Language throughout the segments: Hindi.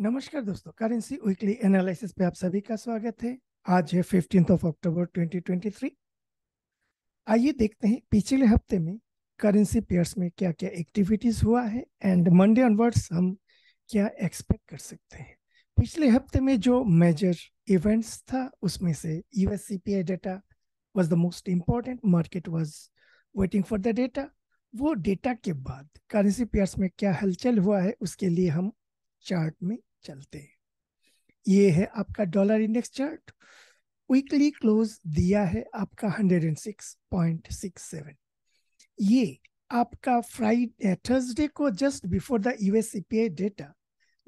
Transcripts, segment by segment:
नमस्कार दोस्तों करेंसी वीकली एनालिसिस पे आप सभी का स्वागत है आज है फिफ्टींथ ऑफ अक्टूबर 2023 आइए देखते हैं पिछले हफ्ते में करेंसी पेयर्स में क्या क्या एक्टिविटीज हुआ है एंड मंडे ऑनवर्ड्स हम क्या एक्सपेक्ट कर सकते हैं पिछले हफ्ते में जो मेजर इवेंट्स था उसमें से US I data was the most important market was waiting for the data वो डेटा के बाद करेंसी पेयर्स में क्या हलचल हुआ है उसके लिए हम चार्ट में चलते हैं ये है आपका dollar index chart weekly close दिया है आपका 106.67 ये आपका फ्राइडे थर्सडे eh, को just before the US data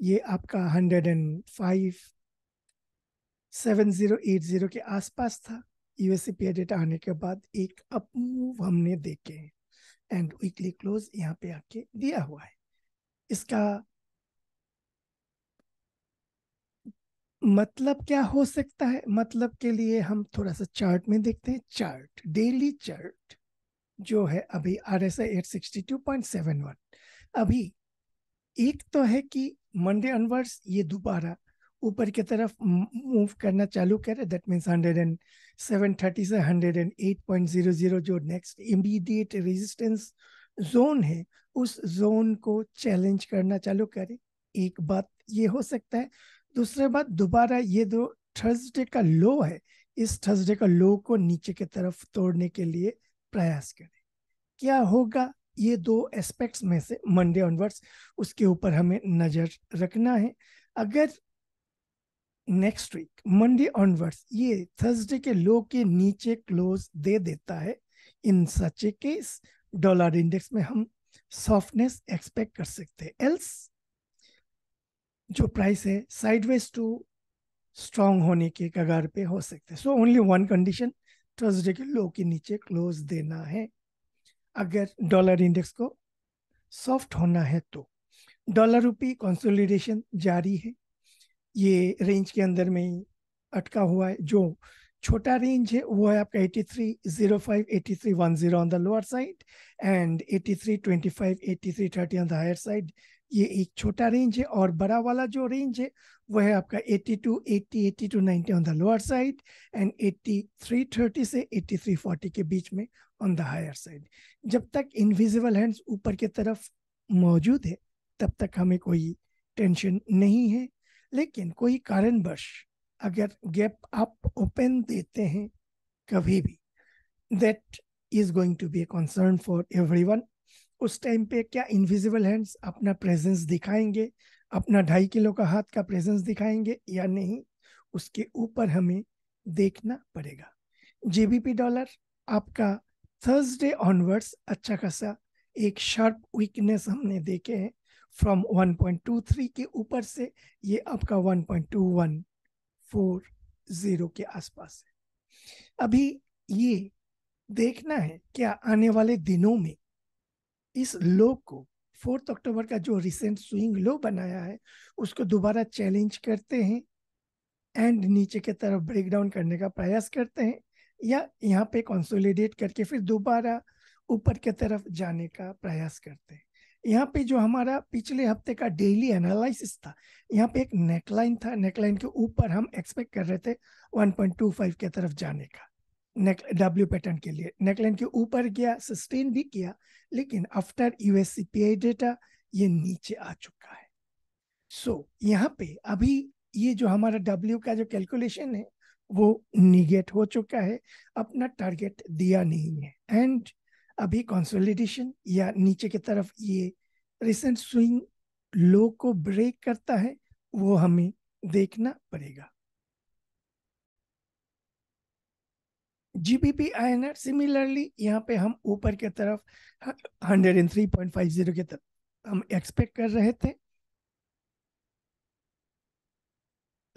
ये आपका 105.7080 के आसपास था यूएस डेटा आने के बाद एक अप मूव हमने देखे एंड वीकली क्लोज यहाँ पे आके दिया हुआ है इसका मतलब क्या हो सकता है मतलब के लिए हम थोड़ा सा चार्ट में देखते हैं चार्ट डेली चार्ट जो है अभी R S I at sixty two point seven one अभी एक तो है कि मंडे अनवर्स ये दोबारा ऊपर की तरफ मूव करना चालू करे that means hundred and seven thirty से hundred and eight point zero zero जो नेक्स्ट इमीडिएट रेजिस्टेंस जोन है उस जोन को चैलेंज करना चालू करे एक बात ये हो सकता है दूसरे बात दोबारा ये दो थर्सडे का लो है इस थर्सडे का लो को नीचे की तरफ तोड़ने के लिए प्रयास करें क्या होगा ये दो एस्पेक्ट्स में से मंडे ऑनवर्ड्स उसके ऊपर हमें नजर रखना है अगर नेक्स्ट वीक मंडे ऑनवर्ड्स ये थर्सडे के लो के नीचे क्लोज दे देता है in such a case dollar index में हम सॉफ्टनेस एक्सपेक्ट कर सकते हैं एल्स जो प्राइस है साइडवेज टू स्ट्रांग होने के कगार पे हो सकते हैं so only one condition Thursday के लो के नीचे क्लोज देना है अगर डॉलर इंडेक्स को सॉफ्ट होना है तो डॉलर रुपी कंसोलिडेशन जारी है ये रेंज के अंदर में ही अटका हुआ है जो छोटा रेंज है वो है आपका 8305 8310 on the lower side and 8325 8330 on the higher side ये एक छोटा रेंज है और बड़ा वाला जो रेंज है वह है आपका 82, 80, 80 to 90 on the lower side and 8330 से 8340 के बीच में ऑन द हायर साइड जब तक इनविजिबल हैंड्स ऊपर की तरफ मौजूद है तब तक हमें कोई टेंशन नहीं है लेकिन कोई कारणवश अगर गैप आप ओपन देते हैं कभी भी that is going to be a concern for everyone उस टाइम पे क्या इनविजिबल हैंड्स अपना प्रेजेंस दिखाएंगे अपना ढाई किलो का हाथ का प्रेजेंस दिखाएंगे या नहीं उसके ऊपर हमें देखना पड़ेगा जेबीपी डॉलर आपका थर्सडे ऑनवर्ड्स अच्छा खासा एक शार्प वीकनेस हमने देखे हैं फ्रॉम 1.23 के ऊपर से ये आपका 1.2140 के आसपास है अभी ये देखना है क्या आने वाले दिनों में इस लो को फोर्थ अक्टूबर का जो रिसेंट स्विंग लो बनाया है उसको दोबारा चैलेंज करते हैं एंड नीचे के तरफ ब्रेक डाउन करने का प्रयास करते हैं या यहाँ पे कंसोलिडेट करके फिर दोबारा ऊपर के तरफ जाने का प्रयास करते हैं यहाँ पे जो हमारा पिछले हफ्ते का डेली एनालिसिस था यहाँ पे एक नेकलाइन था नेकलाइन के ऊपर हम एक्सपेक्ट कर रहे थे 1.25 के तरफ जाने का नेक डब्ल्यू पैटर्न के लिए नेकलाइन के ऊपर गया सस्टेन भी किया लेकिन आफ्टर यूएससीपीआई डेटा ये नीचे आ चुका है सो so, यहाँ पे अभी ये जो हमारा डब्ल्यू का जो कैलकुलेशन है वो निगेट हो चुका है अपना टारगेट दिया नहीं है एंड अभी कंसोलिडेशन या नीचे की तरफ ये रिसेंट स्विंग लो को ब्रेक करता है वो हमें देखना पड़ेगा जीबीपी आईएनआर सिमिलरली यहाँ पे हम ऊपर के तरफ 103.50 के तरफ हम एक्सपेक्ट कर रहे थे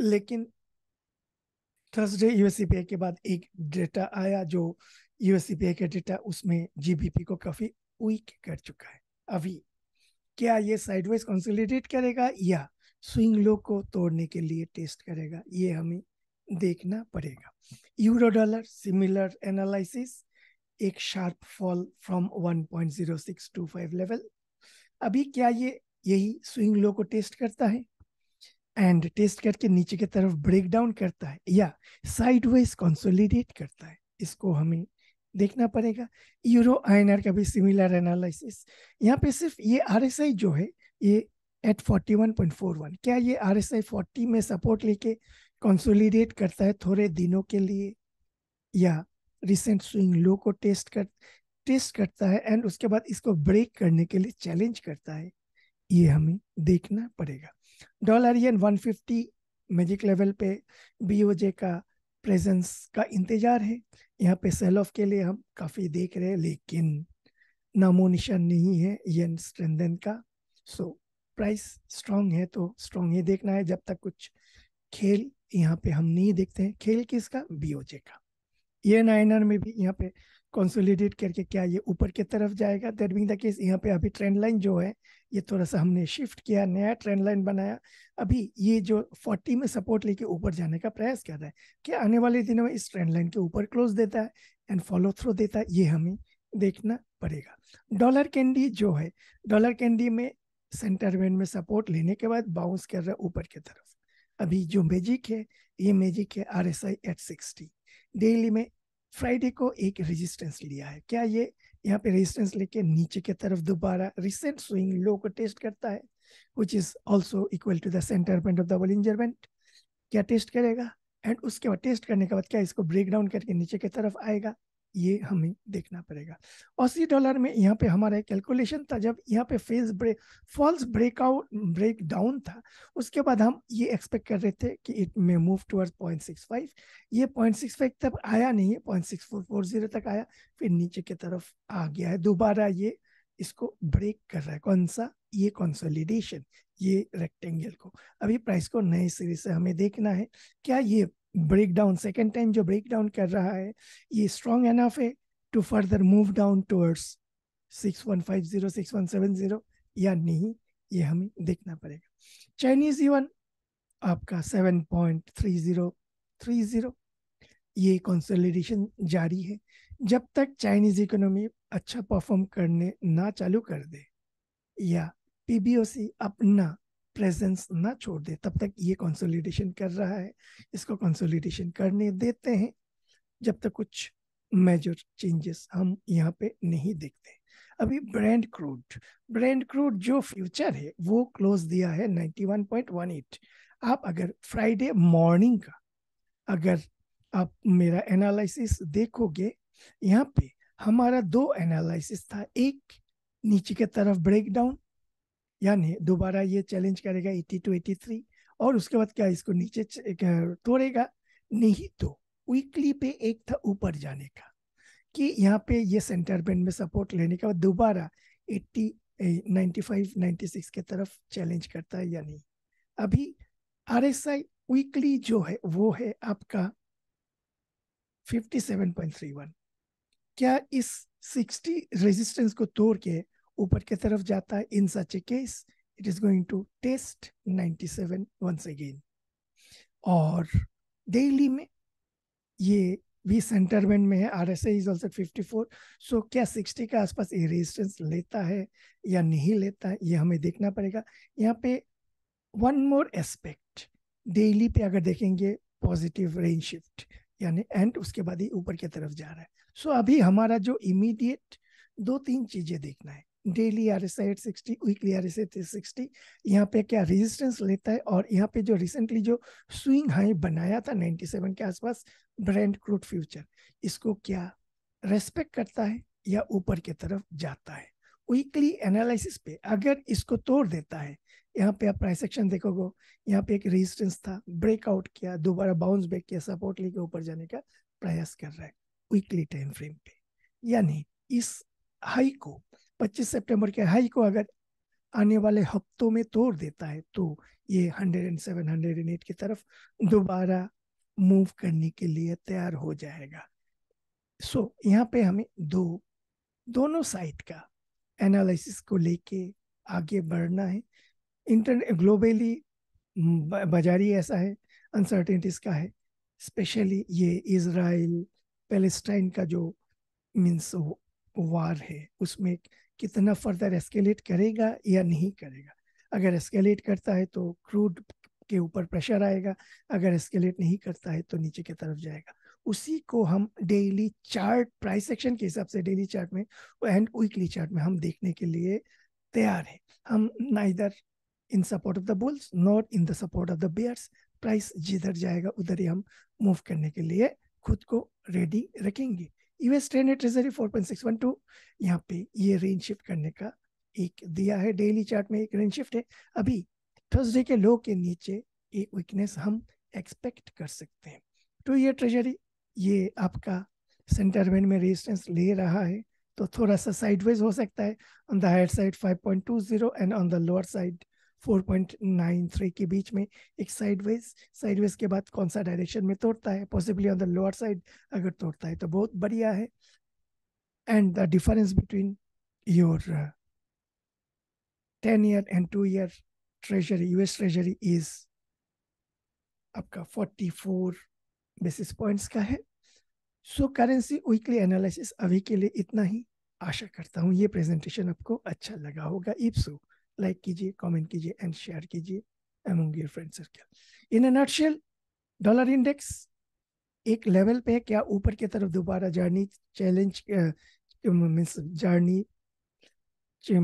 लेकिन थर्सडे यूएससीपीए के बाद एक डेटा आया जो यूएससीपीए के डेटा उसमें जीबीपी को काफी वीक कर चुका है अभी क्या ये साइडवाइज कंसोलिडेट करेगा या स्विंग लो को तोड़ने के लिए टेस्ट करेगा ये हमें देखना पड़ेगा यूरो डॉलर सिमिलर एनालिसिस एक शार्प फॉल फ्रॉम 1.0625 लेवल अभी क्या ये यही स्विंग लो को टेस्ट करता है एंड टेस्ट करके नीचे की तरफ ब्रेक डाउन करता है या साइडवाइज कंसोलिडेट करता है इसको हमें देखना पड़ेगा यूरो आईएनआर का भी सिमिलर एनालिसिस यहाँ पे सिर्फ ये आरएसआई जो है ये एट 41.41 क्या ये आरएसआई 40 में सपोर्ट लेके कंसोलिडेट करता है थोड़े दिनों के लिए या रिसेंट स्विंग लो को टेस्ट कर टेस्ट करता है एंड उसके बाद इसको ब्रेक करने के लिए चैलेंज करता है ये हमें देखना पड़ेगा डॉलर यन 150 मैजिक लेवल पे बीओजे का प्रेजेंस का इंतजार है यहाँ पे सेल ऑफ के लिए हम काफ़ी देख रहे हैं लेकिन नामो निशान नहीं है यन स्ट्रेंदन का सो प्राइस स्ट्रांग है तो स्ट्रांग ही देखना है जब तक कुछ खेल यहाँ पे हम नहीं देखते हैं खेल किसका बीओजे का ये नाइनर में भी यहाँ पे कंसोलिडेट करके क्या ये ऊपर की तरफ जाएगा दैट मीन द केस यहाँ पे अभी ट्रेंड लाइन जो है ये थोड़ा सा हमने शिफ्ट किया नया ट्रेंड लाइन बनाया अभी ये जो 40 में सपोर्ट लेके ऊपर जाने का प्रयास कर रहा है क्या आने वाले दिनों में इस ट्रेंड लाइन के ऊपर क्लोज देता है एंड फॉलो थ्रू देता है ये हमें देखना पड़ेगा डॉलर कैंडी जो है डॉलर कैंडी में सेंटर में सपोर्ट लेने के बाद बाउंस कर रहा है ऊपर की तरफ अभी जो मैजिक है ये मैजिक है R S I at sixty daily में फ्राइडे को एक रेजिस्टेंस लिया है क्या ये यहाँ पे रेजिस्टेंस लेके नीचे के तरफ दोबारा रिसेंट स्विंग लो को टेस्ट करता है which is also equal to the center point of the Bollinger band क्या टेस्ट करेगा एंड उसके बाद टेस्ट करने के बाद क्या इसको ब्रेक डाउन करके नीचे की तरफ आएगा ये हमें देखना पड़ेगा अस्सी डॉलर में यहाँ पे हमारा कैलकुलेशन था जब यहाँ पे face break false breakout break down था उसके बाद हम ये एक्सपेक्ट कर रहे थे कि it may move towards point six five ये पॉइंट सिक्स फाइव तक आया नहीं है point six four four zero तक आया फिर नीचे की तरफ आ गया है दोबारा ये इसको ब्रेक कर रहा है कौन सा ये कंसोलिडेशन ये रेक्टेंगल को अभी प्राइस को नए सिरे से हमें देखना है क्या ये ब्रेक डाउन सेकेंड टाइम जो ब्रेक डाउन कर रहा है ये स्ट्रॉन्ग एनाफ है to further move down towards six one five zero six one seven zero या नहीं ये हमें देखना पड़ेगा चाइनीज इवन आपका seven point three zero three zero ये कंसोलिडेशन जारी है जब तक चाइनीज इकोनॉमी अच्छा परफॉर्म करने ना चालू कर दे या पीबीओसी अपना प्रेजेंस ना छोड़ दे तब तक ये कंसोलिडेशन कर रहा है इसको कंसोलिडेशन करने देते हैं जब तक कुछ मेजर चेंजेस हम यहाँ पे नहीं देखते अभी ब्रांड क्रूड ब्रांड क्रूड जो फ्यूचर है वो क्लोज दिया है 91.18 आप अगर फ्राइडे मॉर्निंग का अगर आप मेरा एनालिसिस देखोगे यहाँ पे हमारा दो एनालिसिस था एक नीचे के तरफ ब्रेकडाउन यानी दोबारा ये चैलेंज करेगा एट्टी टू एटी थ्री और उसके बाद क्या इसको नीचे तोड़ेगा नहीं तो वीकली पे एक था ऊपर जाने का कि यहाँ पे ये सेंटर बैंड में सपोर्ट लेने का बाद दोबारा eighty ninety five ninety six के तरफ चैलेंज करता है या नहीं अभी आर एस आई वीकली जो है वो है आपका fifty seven point three one क्या इस सिक्सटी रेजिस्टेंस को तोड़ के ऊपर के तरफ जाता है in such a case it is going to test 97 once again और डेली में ये वी सेंटर में है R S is also fifty four so क्या सिक्सटी के आसपास ये रेजिस्टेंस लेता है या नहीं लेता है ये हमें देखना पड़ेगा यहाँ पे वन मोर एस्पेक्ट डेली पे अगर देखेंगे पॉजिटिव रेंज शिफ्ट यानी एंड उसके बाद ही ऊपर की तरफ जा रहा है सो so, अभी हमारा जो इमीडिएट दो तीन चीजें देखना है daily R S I at sixty weekly R S I three sixty यहाँ पे क्या रेजिस्टेंस लेता है और यहाँ पे जो रिसेंटली जो स्विंग हाई बनाया था नाइन्टी सेवन के आसपास ब्रांड क्रूड फ्यूचर इसको क्या रेस्पेक्ट करता है या ऊपर की तरफ जाता है वीकली एनालिसिस पे अगर इसको तोड़ देता है यहाँ पे आप प्राइस एक्शन देखोगे यहाँ पे एक रेजिस्टेंस था ब्रेकआउट किया दोबारा बाउंस बैक किया सपोर्ट लेके ऊपर जाने का प्रयास कर रहा है वीकली टाइम फ्रेम पे यानी इस हाई को 25 सितंबर के हाई को अगर आने वाले हफ्तों में तोड़ देता है तो ये 107 108 की तरफ दोबारा मूव करने के लिए तैयार हो जाएगा सो so, यहाँ पे हमें दो दोनों साइड का एनालिसिस को लेके आगे बढ़ना है इंटर ग्लोबली बाजार ही ऐसा है अनसर्टेनिटीज का है स्पेशली ये इसराइल पेलेस्टाइन का जो मीन्स वार है उसमें कितना फर्दर एस्केलेट करेगा या नहीं करेगा अगर एस्केलेट करता है तो क्रूड के ऊपर प्रेशर आएगा अगर एस्केलेट नहीं करता है तो नीचे की तरफ जाएगा उसी को हम डेली चार्ट प्राइस सेक्शन के हिसाब से डेली चार्ट में एंड वीकली चार्ट में हम देखने के लिए तैयार हैं हम ना इधर in support of the bulls not in the support of the bears price जिधर जाएगा उधर ही हम मूव करने के लिए खुद को रेडी रखेंगे यूएस ट्रेन है ट्रेजरी टू यहाँ पे ये रेंज शिफ्ट करने का एक दिया है डेली चार्ट में एक रेंज शिफ्ट है अभी थर्सडे के लो के नीचे एक वीकनेस हम एक्सपेक्ट कर सकते हैं टू ईयर ट्रेजरी ये आपका सेंटर बैंड में रेजिस्टेंस ले रहा है तो थोड़ा सा साइडवेज हो सकता है on the higher side 5.20 and on the lower side 4.93 के बीच में एक साइडवेज साइडवेज के बाद कौन सा डायरेक्शन में तोड़ता है possibly on the lower side अगर तोड़ता है तो बहुत बढ़िया है and the difference between your ten year and two year treasury US treasury is आपका 44 बेसिस पॉइंट्स का है सो करेंसी वीकली एनालिसिस अभी के लिए इतना ही आशा करता हूँ ये प्रेजेंटेशन आपको अच्छा लगा होगा इफ इप्सो लाइक कीजिए कमेंट कीजिए एंड शेयर कीजिए among your friend circle in a nutshell dollar index एक लेवल पे है क्या ऊपर की तरफ दोबारा journey challenge means journey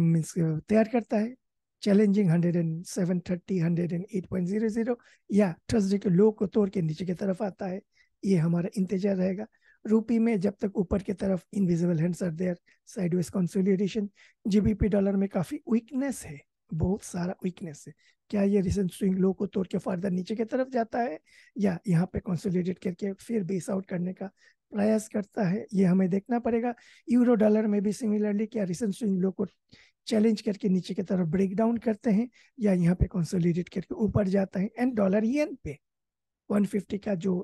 means तैयार करता है challenging hundred and seven thirty hundred and eight point zero zero या थर्सडे के लो को तोड़ के नीचे की तरफ आता है ये हमारा इंतजार रहेगा रूपी में जब तक ऊपर की तरफ invisible hands are there sideways consolidation GBP dollar में काफ़ी वीकनेस है बहुत सारा वीकनेस है क्या ये रिसेंट स्विंग लो को तोड़ के फर्दर नीचे की तरफ जाता है या यहाँ पे कंसोलिडेट करके फिर बेस आउट करने का प्रयास करता है ये हमें देखना पड़ेगा यूरो डॉलर में भी सिमिलरली क्या रिसेंट स्विंग लो को चैलेंज करके नीचे की तरफ ब्रेक डाउन करते हैं या यहाँ पे कंसोलिडेट करके ऊपर जाता है एंड डॉलर ये पे 150 का जो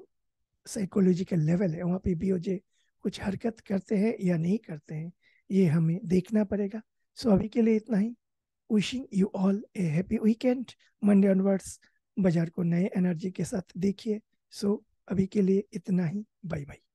साइकोलॉजिकल लेवल है वहाँ पे बीओजे कुछ हरकत करते हैं या नहीं करते हैं ये हमें देखना पड़ेगा सो अभी के लिए इतना ही wishing you all a happy weekend Monday onwards बाजार को नए एनर्जी के साथ देखिए सो अभी के लिए इतना ही बाय बाय